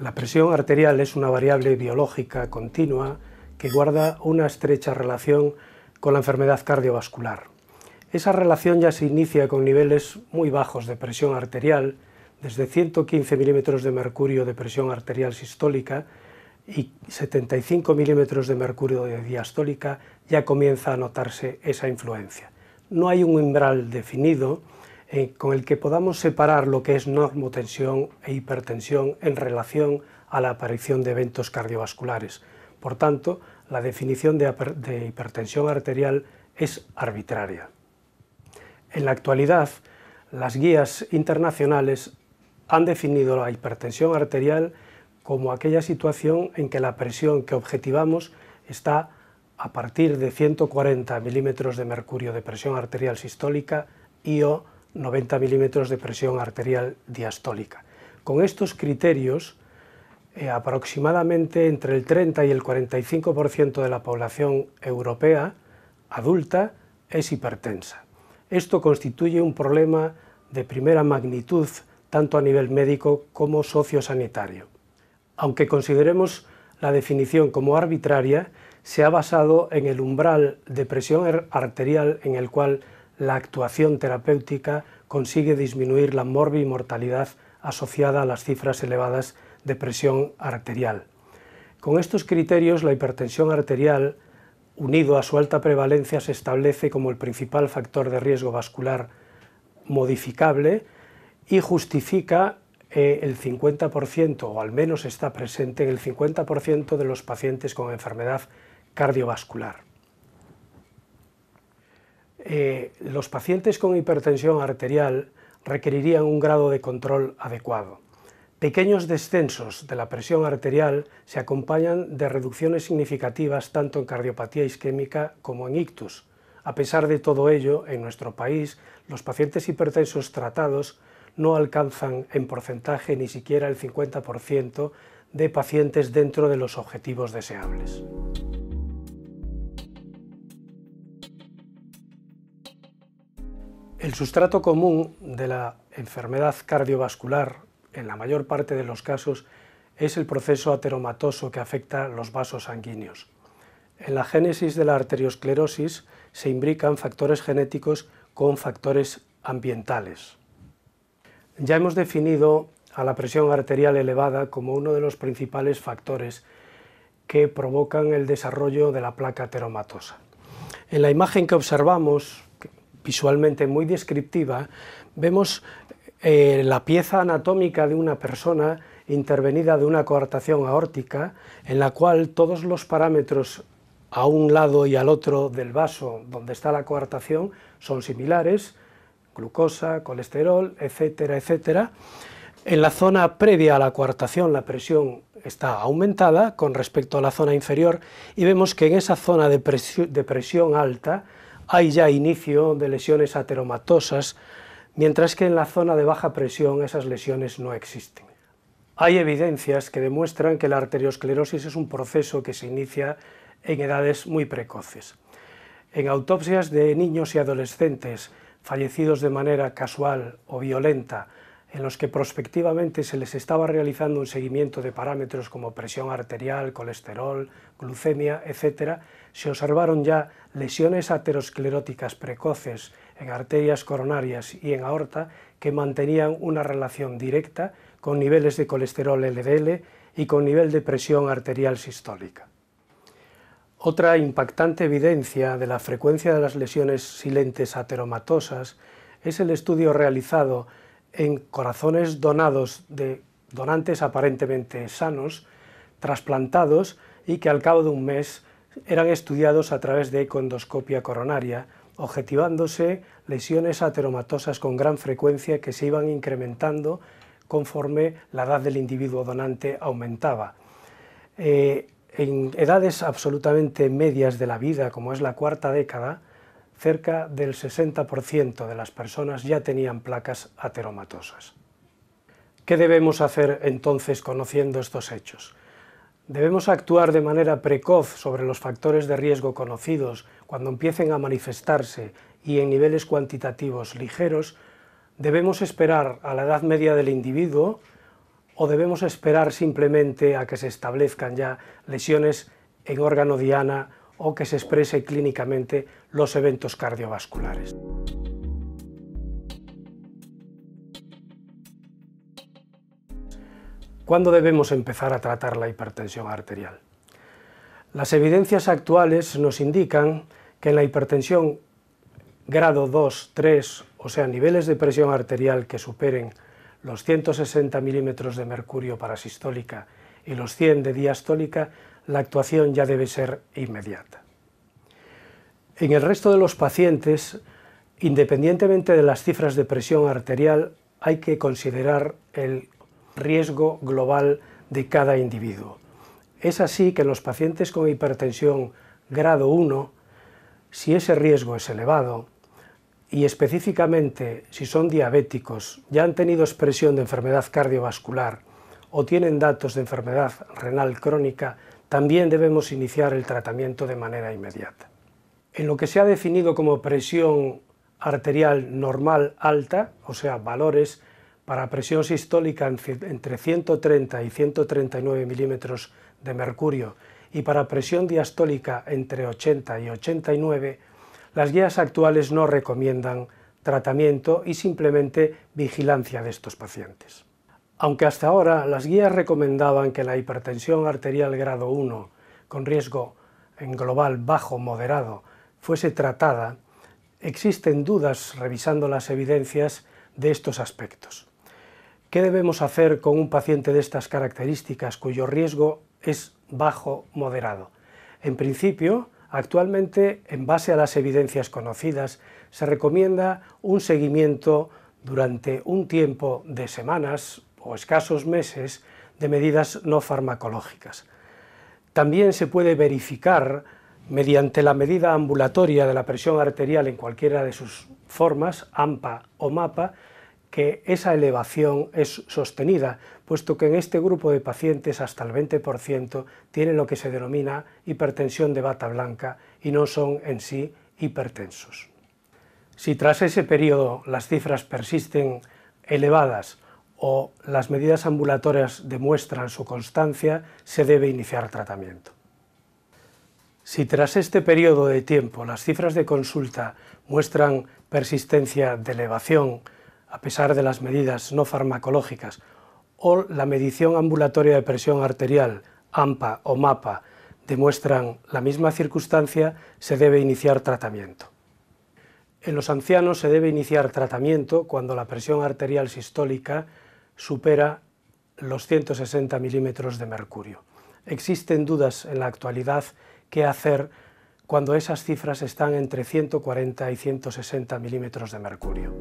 La presión arterial es una variable biológica continua que guarda una estrecha relación con la enfermedad cardiovascular. Esa relación ya se inicia con niveles muy bajos de presión arterial, desde 115 milímetros de mercurio de presión arterial sistólica y 75 milímetros de mercurio de diastólica, ya comienza a notarse esa influencia. No hay un umbral definido, eh, con el que podamos separar lo que es normotensión e hipertensión en relación a la aparición de eventos cardiovasculares. Por tanto, la definición de, hipertensión arterial es arbitraria. En la actualidad, las guías internacionales han definido la hipertensión arterial como aquella situación en que la presión que objetivamos está a partir de 140 milímetros de mercurio de presión arterial sistólica y 90 milímetros de presión arterial diastólica. Con estos criterios, eh, aproximadamente entre el 30 y el 45% de la población europea adulta es hipertensa. Esto constituye un problema de primera magnitud tanto a nivel médico como sociosanitario. Aunque consideremos la definición como arbitraria, se ha basado en el umbral de presión arterial en el cual la actuación terapéutica consigue disminuir la morbi-mortalidad asociada a las cifras elevadas de presión arterial. Con estos criterios, la hipertensión arterial, unido a su alta prevalencia, se establece como el principal factor de riesgo vascular modificable y justifica eh, el 50%, o al menos está presente en el 50% de los pacientes con enfermedad cardiovascular. Eh, los pacientes con hipertensión arterial requerirían un grado de control adecuado. Pequeños descensos de la presión arterial se acompañan de reducciones significativas tanto en cardiopatía isquémica como en ictus. A pesar de todo ello, en nuestro país, los pacientes hipertensos tratados no alcanzan en porcentaje ni siquiera el 50% de pacientes dentro de los objetivos deseables. El sustrato común de la enfermedad cardiovascular, en la mayor parte de los casos, es el proceso ateromatoso que afecta los vasos sanguíneos. En la génesis de la arteriosclerosis se imbrican factores genéticos con factores ambientales. Ya hemos definido a la presión arterial elevada como uno de los principales factores que provocan el desarrollo de la placa ateromatosa. En la imagen que observamos visualmente muy descriptiva, vemos eh, la pieza anatómica de una persona intervenida de una coartación aórtica, en la cual todos los parámetros a un lado y al otro del vaso donde está la coartación son similares, glucosa, colesterol, etcétera, etcétera. En la zona previa a la coartación la presión está aumentada con respecto a la zona inferior y vemos que en esa zona de presión alta hay ya inicio de lesiones ateromatosas, mientras que en la zona de baja presión esas lesiones no existen. Hay evidencias que demuestran que la arteriosclerosis es un proceso que se inicia en edades muy precoces. En autopsias de niños y adolescentes fallecidos de manera casual o violenta en los que prospectivamente se les estaba realizando un seguimiento de parámetros como presión arterial, colesterol, glucemia, etc., se observaron ya lesiones ateroscleróticas precoces en arterias coronarias y en aorta que mantenían una relación directa con niveles de colesterol LDL y con nivel de presión arterial sistólica. Otra impactante evidencia de la frecuencia de las lesiones silentes ateromatosas es el estudio realizado en corazones donados de donantes aparentemente sanos, trasplantados y que al cabo de un mes eran estudiados a través de condoscopia coronaria, objetivándose lesiones ateromatosas con gran frecuencia que se iban incrementando conforme la edad del individuo donante aumentaba. Eh, en edades absolutamente medias de la vida, como es la cuarta década, cerca del 60% de las personas ya tenían placas ateromatosas. ¿Qué debemos hacer entonces conociendo estos hechos? Debemos actuar de manera precoz sobre los factores de riesgo conocidos cuando empiecen a manifestarse y en niveles cuantitativos ligeros. ¿Debemos esperar a la edad media del individuo o debemos esperar simplemente a que se establezcan ya lesiones en órgano diana o que se exprese clínicamente los eventos cardiovasculares. ¿Cuándo debemos empezar a tratar la hipertensión arterial? Las evidencias actuales nos indican que en la hipertensión grado 2, 3, o sea, niveles de presión arterial que superen los 160 milímetros de mercurio parasistólica y los 100 de diastólica, la actuación ya debe ser inmediata. En el resto de los pacientes, independientemente de las cifras de presión arterial, hay que considerar el riesgo global de cada individuo. Es así que en los pacientes con hipertensión grado 1, si ese riesgo es elevado, y específicamente si son diabéticos, ya han tenido expresión de enfermedad cardiovascular o tienen datos de enfermedad renal crónica, también debemos iniciar el tratamiento de manera inmediata. En lo que se ha definido como presión arterial normal alta, o sea, valores para presión sistólica entre 130 y 139 milímetros de mercurio y para presión diastólica entre 80 y 89, las guías actuales no recomiendan tratamiento y simplemente vigilancia de estos pacientes. Aunque hasta ahora las guías recomendaban que la hipertensión arterial grado 1 con riesgo en global bajo moderado fuese tratada, existen dudas revisando las evidencias de estos aspectos. ¿Qué debemos hacer con un paciente de estas características cuyo riesgo es bajo moderado? En principio, actualmente, en base a las evidencias conocidas, se recomienda un seguimiento durante un tiempo de semanas o escasos meses de medidas no farmacológicas. También se puede verificar mediante la medida ambulatoria de la presión arterial en cualquiera de sus formas, AMPA o MAPA, que esa elevación es sostenida, puesto que en este grupo de pacientes hasta el 20% tienen lo que se denomina hipertensión de bata blanca y no son en sí hipertensos. Si tras ese periodo las cifras persisten elevadas o las medidas ambulatorias demuestran su constancia, se debe iniciar tratamiento. Si tras este periodo de tiempo las cifras de consulta muestran persistencia de elevación, a pesar de las medidas no farmacológicas, o la medición ambulatoria de presión arterial, AMPA o MAPA, demuestran la misma circunstancia, se debe iniciar tratamiento. En los ancianos se debe iniciar tratamiento cuando la presión arterial sistólica supera los 160 milímetros de mercurio. Existen dudas en la actualidad qué hacer cuando esas cifras están entre 140 y 160 milímetros de mercurio.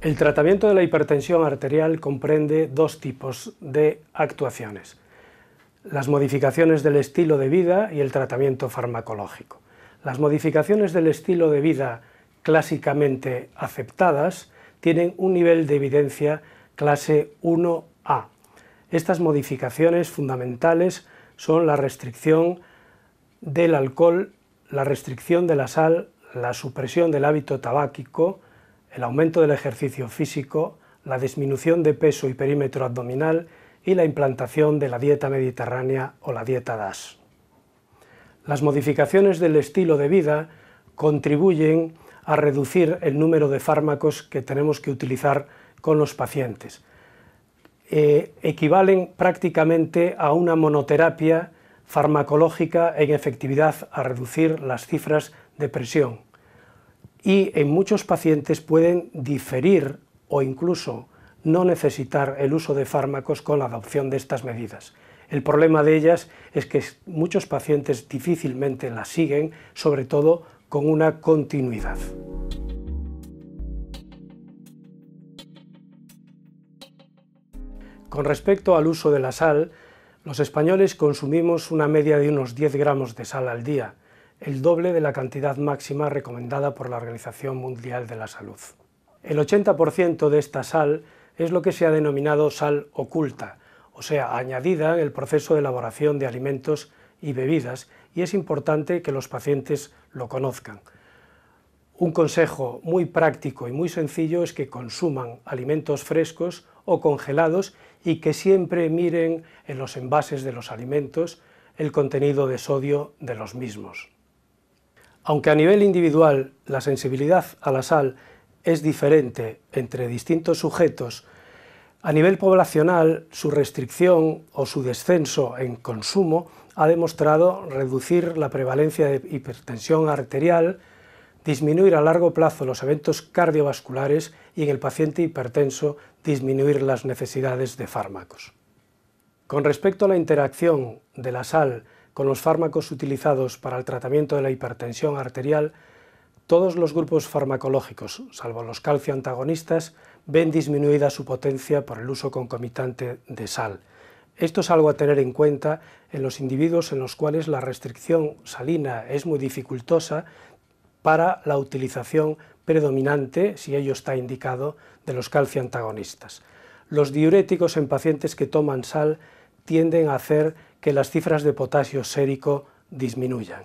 El tratamiento de la hipertensión arterial comprende dos tipos de actuaciones, las modificaciones del estilo de vida y el tratamiento farmacológico. Las modificaciones del estilo de vida clásicamente aceptadas tienen un nivel de evidencia clase 1A. Estas modificaciones fundamentales son la restricción del alcohol, la restricción de la sal, la supresión del hábito tabáquico, el aumento del ejercicio físico, la disminución de peso y perímetro abdominal y la implantación de la dieta mediterránea o la dieta DASH. Las modificaciones del estilo de vida contribuyen a reducir el número de fármacos que tenemos que utilizar con los pacientes. Eh, equivalen prácticamente a una monoterapia farmacológica en efectividad a reducir las cifras de presión y en muchos pacientes pueden diferir o incluso no necesitar el uso de fármacos con la adopción de estas medidas. El problema de ellas es que muchos pacientes difícilmente las siguen, sobre todo con una continuidad. Con respecto al uso de la sal, los españoles consumimos una media de unos 10 gramos de sal al día, el doble de la cantidad máxima recomendada por la Organización Mundial de la Salud. El 80% de esta sal es lo que se ha denominado sal oculta, o sea, añadida en el proceso de elaboración de alimentos y bebidas, y es importante que los pacientes lo conozcan. Un consejo muy práctico y muy sencillo es que consuman alimentos frescos o congelados y que siempre miren en los envases de los alimentos el contenido de sodio de los mismos. Aunque a nivel individual la sensibilidad a la sal es diferente entre distintos sujetos a nivel poblacional, su restricción o su descenso en consumo ha demostrado reducir la prevalencia de hipertensión arterial, disminuir a largo plazo los eventos cardiovasculares y en el paciente hipertenso disminuir las necesidades de fármacos. Con respecto a la interacción de la sal con los fármacos utilizados para el tratamiento de la hipertensión arterial, todos los grupos farmacológicos, salvo los calcioantagonistas, ven disminuida su potencia por el uso concomitante de sal. Esto es algo a tener en cuenta en los individuos en los cuales la restricción salina es muy dificultosa para la utilización predominante, si ello está indicado, de los calcioantagonistas. Los diuréticos en pacientes que toman sal tienden a hacer que las cifras de potasio sérico disminuyan.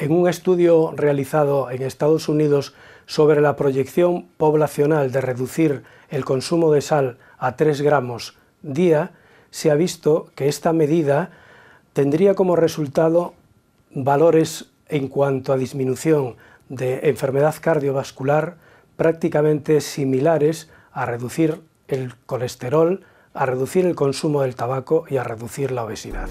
En un estudio realizado en Estados Unidos sobre la proyección poblacional de reducir el consumo de sal a 3 gramos día, se ha visto que esta medida tendría como resultado valores en cuanto a disminución de enfermedad cardiovascular prácticamente similares a reducir el colesterol, a reducir el consumo del tabaco y a reducir la obesidad.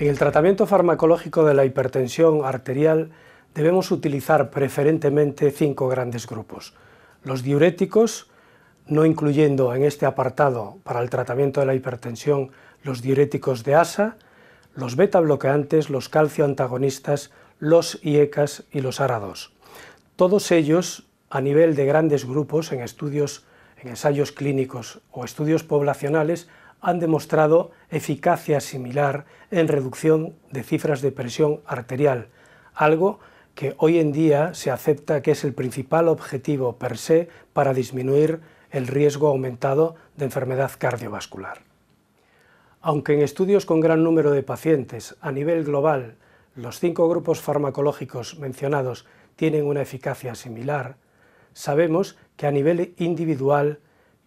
En el tratamiento farmacológico de la hipertensión arterial debemos utilizar preferentemente cinco grandes grupos. Los diuréticos, no incluyendo en este apartado para el tratamiento de la hipertensión los diuréticos de ASA, los beta bloqueantes, los calcioantagonistas, los IECAS y los ARA2. Todos ellos, a nivel de grandes grupos en estudios, en ensayos clínicos o estudios poblacionales, han demostrado eficacia similar en reducción de cifras de presión arterial, algo que hoy en día se acepta que es el principal objetivo per se para disminuir el riesgo aumentado de enfermedad cardiovascular. Aunque en estudios con gran número de pacientes a nivel global los cinco grupos farmacológicos mencionados tienen una eficacia similar, sabemos que a nivel individual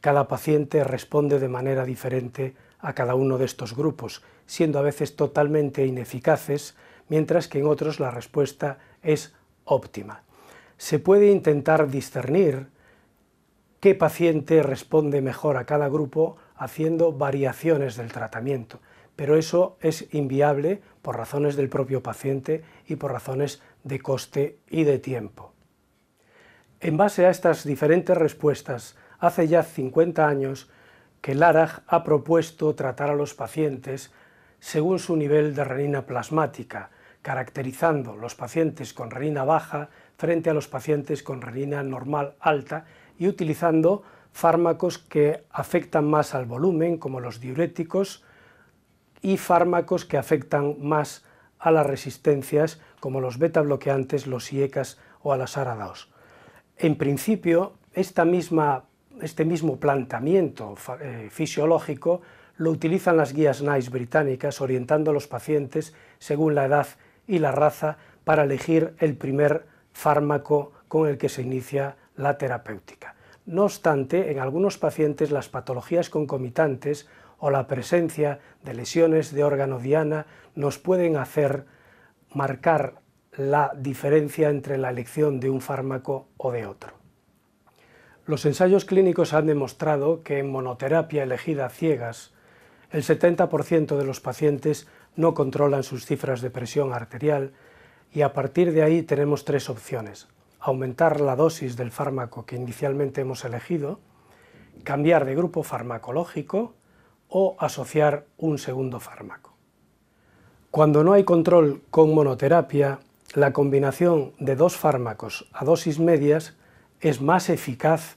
cada paciente responde de manera diferente a cada uno de estos grupos, siendo a veces totalmente ineficaces, mientras que en otros la respuesta es óptima. Se puede intentar discernir qué paciente responde mejor a cada grupo haciendo variaciones del tratamiento, pero eso es inviable por razones del propio paciente y por razones de coste y de tiempo. En base a estas diferentes respuestas hace ya 50 años que Larag ha propuesto tratar a los pacientes según su nivel de renina plasmática, caracterizando los pacientes con renina baja frente a los pacientes con renina normal alta y utilizando fármacos que afectan más al volumen, como los diuréticos, y fármacos que afectan más a las resistencias, como los beta bloqueantes, los IECAS o a las ARADAOS. En principio, esta misma este mismo planteamiento eh, fisiológico lo utilizan las guías NICE británicas orientando a los pacientes según la edad y la raza para elegir el primer fármaco con el que se inicia la terapéutica. No obstante, en algunos pacientes las patologías concomitantes o la presencia de lesiones de órgano diana nos pueden hacer marcar la diferencia entre la elección de un fármaco o de otro. Los ensayos clínicos han demostrado que en monoterapia elegida ciegas, el 70% de los pacientes no controlan sus cifras de presión arterial y a partir de ahí tenemos tres opciones. Aumentar la dosis del fármaco que inicialmente hemos elegido, cambiar de grupo farmacológico o asociar un segundo fármaco. Cuando no hay control con monoterapia, la combinación de dos fármacos a dosis medias es más eficaz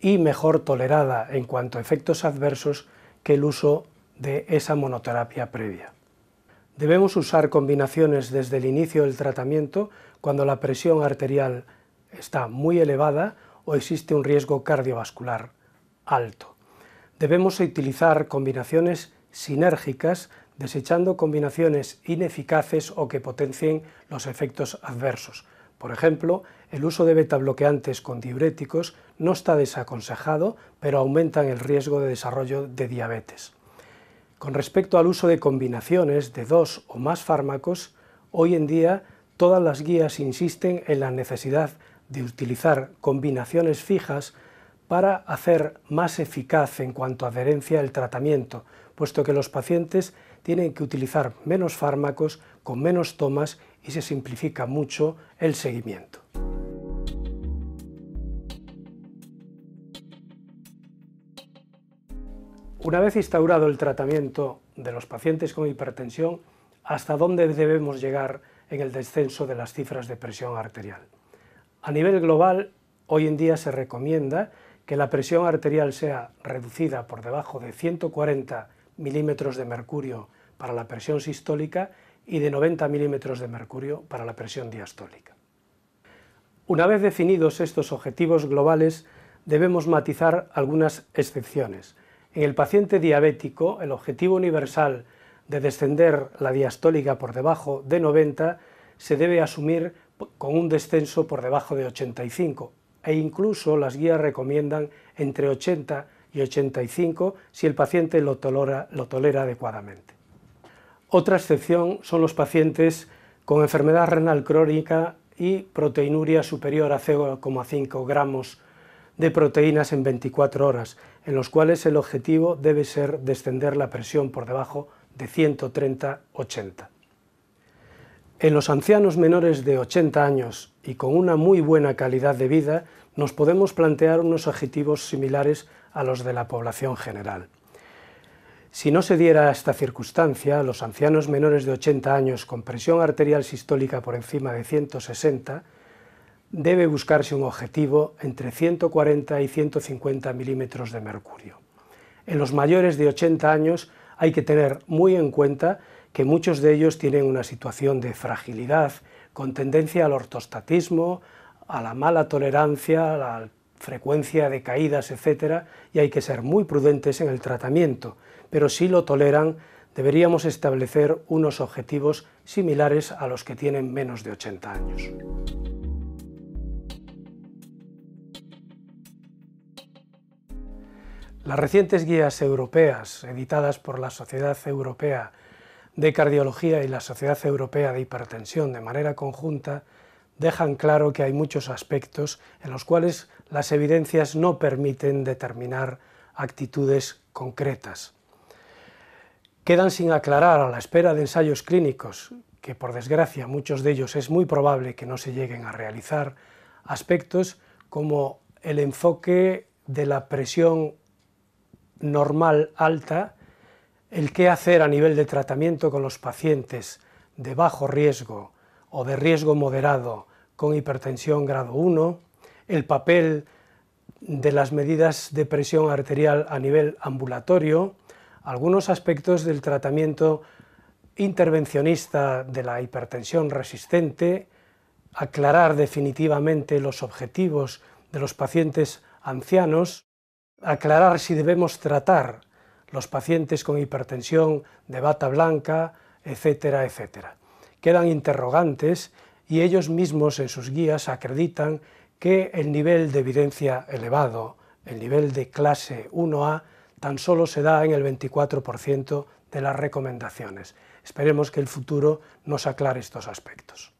y mejor tolerada en cuanto a efectos adversos que el uso de esa monoterapia previa. Debemos usar combinaciones desde el inicio del tratamiento cuando la presión arterial está muy elevada o existe un riesgo cardiovascular alto. Debemos utilizar combinaciones sinérgicas desechando combinaciones ineficaces o que potencien los efectos adversos, por ejemplo, el uso de beta-bloqueantes con diuréticos no está desaconsejado, pero aumentan el riesgo de desarrollo de diabetes. Con respecto al uso de combinaciones de dos o más fármacos, hoy en día todas las guías insisten en la necesidad de utilizar combinaciones fijas para hacer más eficaz en cuanto a adherencia el tratamiento, puesto que los pacientes tienen que utilizar menos fármacos con menos tomas y se simplifica mucho el seguimiento. Una vez instaurado el tratamiento de los pacientes con hipertensión, ¿hasta dónde debemos llegar en el descenso de las cifras de presión arterial? A nivel global, hoy en día se recomienda que la presión arterial sea reducida por debajo de 140 milímetros de mercurio para la presión sistólica y de 90 milímetros de mercurio para la presión diastólica. Una vez definidos estos objetivos globales, debemos matizar algunas excepciones. En el paciente diabético, el objetivo universal de descender la diastólica por debajo de 90 se debe asumir con un descenso por debajo de 85 e incluso las guías recomiendan entre 80 y 85 si el paciente lo tolera, lo tolera adecuadamente. Otra excepción son los pacientes con enfermedad renal crónica y proteinuria superior a 0,5 gramos de proteínas en 24 horas, en los cuales el objetivo debe ser descender la presión por debajo de 130-80. En los ancianos menores de 80 años y con una muy buena calidad de vida, nos podemos plantear unos objetivos similares a los de la población general. Si no se diera esta circunstancia, los ancianos menores de 80 años con presión arterial sistólica por encima de 160 debe buscarse un objetivo entre 140 y 150 milímetros de mercurio. En los mayores de 80 años hay que tener muy en cuenta que muchos de ellos tienen una situación de fragilidad, con tendencia al ortostatismo, a la mala tolerancia, a la frecuencia de caídas, etc., y hay que ser muy prudentes en el tratamiento, pero si lo toleran, deberíamos establecer unos objetivos similares a los que tienen menos de 80 años. Las recientes guías europeas, editadas por la Sociedad Europea de Cardiología y la Sociedad Europea de Hipertensión de manera conjunta, dejan claro que hay muchos aspectos en los cuales las evidencias no permiten determinar actitudes concretas quedan sin aclarar a la espera de ensayos clínicos, que por desgracia muchos de ellos es muy probable que no se lleguen a realizar, aspectos como el enfoque de la presión normal alta, el qué hacer a nivel de tratamiento con los pacientes de bajo riesgo o de riesgo moderado con hipertensión grado 1, el papel de las medidas de presión arterial a nivel ambulatorio, algunos aspectos del tratamiento intervencionista de la hipertensión resistente, aclarar definitivamente los objetivos de los pacientes ancianos, aclarar si debemos tratar los pacientes con hipertensión de bata blanca, etcétera, etcétera. Quedan interrogantes y ellos mismos en sus guías acreditan que el nivel de evidencia elevado, el nivel de clase 1A, tan solo se da en el 24% de las recomendaciones. Esperemos que el futuro nos aclare estos aspectos.